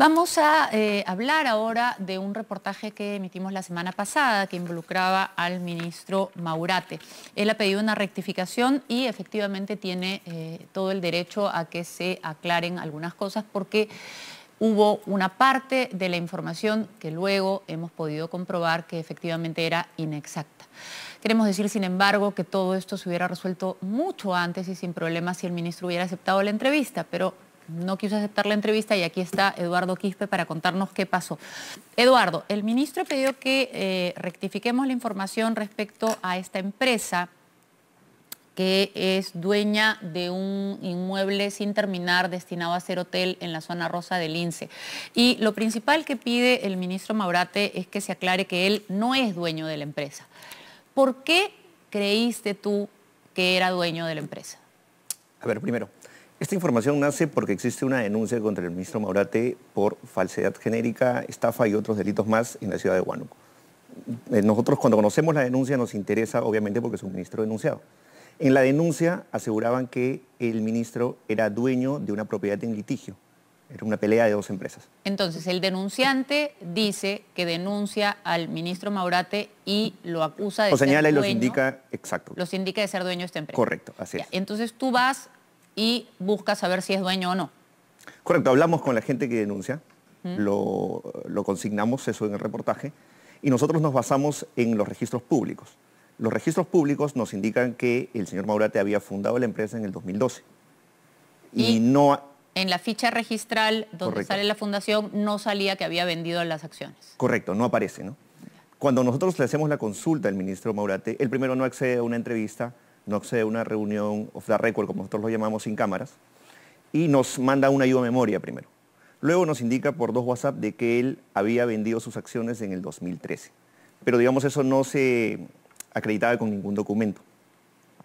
Vamos a eh, hablar ahora de un reportaje que emitimos la semana pasada que involucraba al ministro Maurate. Él ha pedido una rectificación y efectivamente tiene eh, todo el derecho a que se aclaren algunas cosas porque hubo una parte de la información que luego hemos podido comprobar que efectivamente era inexacta. Queremos decir, sin embargo, que todo esto se hubiera resuelto mucho antes y sin problemas si el ministro hubiera aceptado la entrevista, pero no quiso aceptar la entrevista y aquí está Eduardo Quispe para contarnos qué pasó. Eduardo, el ministro pidió que eh, rectifiquemos la información respecto a esta empresa que es dueña de un inmueble sin terminar destinado a ser hotel en la zona rosa del INSE. Y lo principal que pide el ministro Maurate es que se aclare que él no es dueño de la empresa. ¿Por qué creíste tú que era dueño de la empresa? A ver, primero, esta información nace porque existe una denuncia contra el ministro Maurate por falsedad genérica, estafa y otros delitos más en la ciudad de Huánuco. Eh, nosotros cuando conocemos la denuncia nos interesa obviamente porque es un ministro denunciado. En la denuncia aseguraban que el ministro era dueño de una propiedad en litigio. Era una pelea de dos empresas. Entonces, el denunciante dice que denuncia al ministro Maurate y lo acusa de ser dueño... O señala y los indica, exacto. Los indica de ser dueño de esta empresa. Correcto, así es. entonces tú vas y busca saber si es dueño o no. Correcto, hablamos con la gente que denuncia, lo, consignamos eso en el reportaje, y nosotros nos basamos en los registros públicos. Los registros públicos nos indican que el señor Maurate había fundado la empresa en el 2012. Y, no... En la ficha registral donde sale la fundación no salía que había vendido las acciones. Correcto, no aparece, ¿no? Cuando nosotros le hacemos la consulta al ministro Maurate, el primero no accede a una entrevista, no sé, una reunión off the record, como nosotros lo llamamos, sin cámaras, y nos manda una ayuda a memoria primero. Luego nos indica por dos WhatsApp de que él había vendido sus acciones en el 2013. Pero digamos, eso no se acreditaba con ningún documento.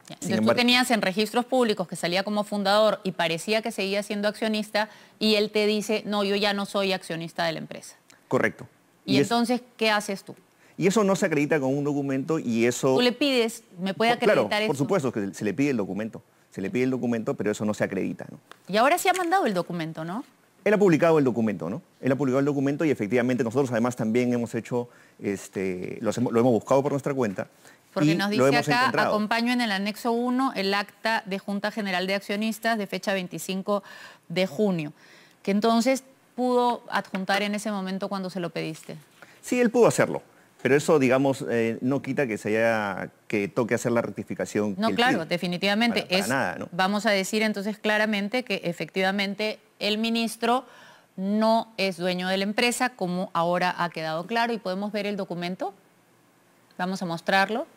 Entonces tú tenías en registros públicos que salía como fundador y parecía que seguía siendo accionista y él te dice, no, yo ya no soy accionista de la empresa. Correcto. ¿Y, entonces qué haces tú? Y eso no se acredita con un documento y eso... Tú le pides, me puede oh, acreditar claro, eso? por supuesto que se le pide el documento. Se le pide el documento, pero eso no se acredita. Y ahora sí ha mandado el documento, ¿no? Él ha publicado el documento, ¿no? Él ha publicado el documento y efectivamente nosotros además también hemos hecho, este, lo, hemos, buscado por nuestra cuenta. Porque nos dice acá, acompaño en el anexo 1 el acta de Junta General de Accionistas de fecha 25 de junio, que entonces pudo adjuntar en ese momento cuando se lo pediste. Sí, él pudo hacerlo. Pero eso, digamos, eh, no quita que, se haya, que toque hacer la rectificación. No, claro, definitivamente. Vamos a decir entonces claramente que efectivamente el ministro no es dueño de la empresa, como ahora ha quedado claro, y podemos ver el documento. Vamos a mostrarlo.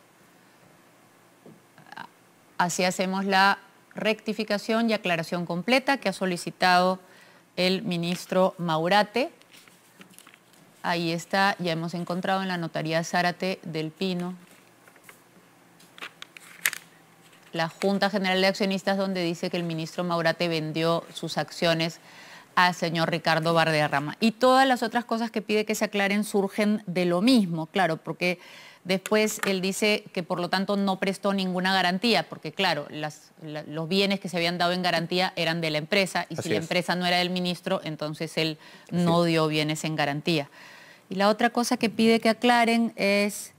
Así hacemos la rectificación y aclaración completa que ha solicitado el ministro Maurate. Ahí está, ya hemos encontrado en la notaría Zárate del Pino. La Junta General de Accionistas donde dice que el ministro Maurate vendió sus acciones a señor Ricardo Rama Y todas las otras cosas que pide que se aclaren surgen de lo mismo, claro, porque después él dice que por lo tanto no prestó ninguna garantía, porque claro, los bienes que se habían dado en garantía eran de la empresa y si la empresa no era del ministro, entonces él no dio bienes en garantía. Y la otra cosa que pide que aclaren es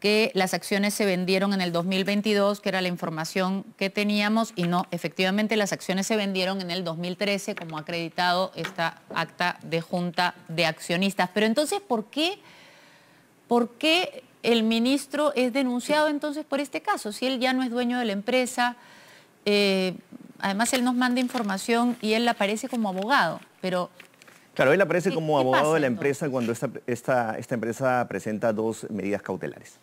que las acciones se vendieron en el 2022, que era la información que teníamos, y no, efectivamente las acciones se vendieron en el 2013, como ha acreditado esta acta de Junta de Accionistas. Pero entonces, ¿por qué, por el ministro es denunciado entonces por este caso? Si él ya no es dueño de la empresa, eh, además él nos manda información y él aparece como abogado, pero Claro, él aparece como abogado de la empresa cuando esta, esta empresa presenta dos medidas cautelares.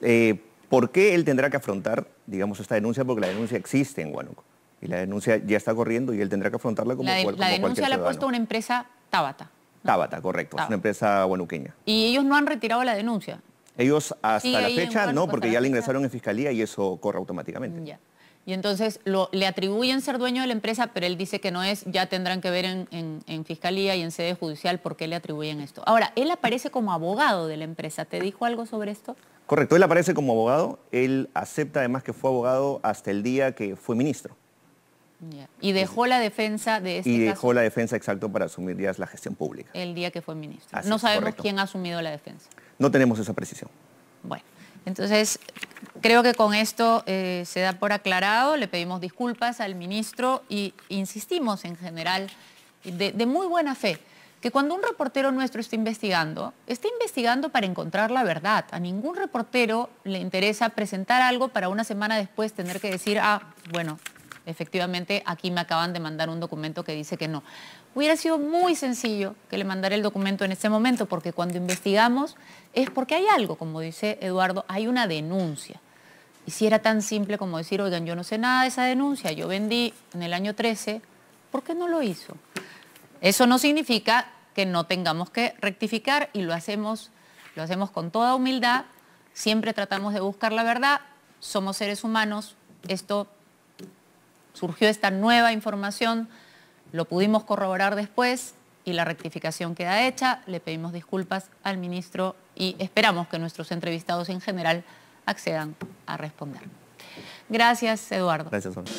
Eh, ¿Por qué él tendrá que afrontar, digamos, esta denuncia? Porque la denuncia existe en Huánuco y la denuncia ya está corriendo y él tendrá que afrontarla como, la de, La denuncia la ha puesto una empresa Tabata. Tábata, Tabata, correcto, es una empresa guanuqueña. ¿Y ellos no han retirado la denuncia? Ellos hasta la fecha no, porque ya la ingresaron en fiscalía y eso corre automáticamente y entonces le atribuyen ser dueño de la empresa, pero él dice que no es, ya tendrán que ver en, fiscalía y en sede judicial por qué le atribuyen esto. Ahora, él aparece como abogado de la empresa, ¿te dijo algo sobre esto? Correcto, él aparece como abogado, él acepta además que fue abogado hasta el día que fue ministro. Y dejó la defensa de este Y dejó la defensa exacto para asumir ya la gestión pública. El día que fue ministro. no sabemos quién ha asumido la defensa. No tenemos esa precisión. Bueno, entonces Creo que con esto eh, se da por aclarado, le pedimos disculpas al ministro y insistimos en general de muy buena fe que cuando un reportero nuestro está investigando, está investigando para encontrar la verdad. A ningún reportero le interesa presentar algo para una semana después tener que decir, ah, bueno, efectivamente aquí me acaban de mandar un documento que dice que no. Hubiera sido muy sencillo que le mandara el documento en este momento, porque cuando investigamos es porque hay algo, como dice Eduardo, hay una denuncia. Y si era tan simple como decir, oigan, yo no sé nada de esa denuncia, yo vendí en el año 13, ¿por qué no lo hizo? Eso no significa que no tengamos que rectificar y lo hacemos, lo hacemos con toda humildad, siempre tratamos de buscar la verdad, somos seres humanos, esto surgió esta nueva información, lo pudimos corroborar después y la rectificación queda hecha. Le pedimos disculpas al ministro y esperamos que nuestros entrevistados en general accedan a responder. Gracias, Eduardo. Gracias,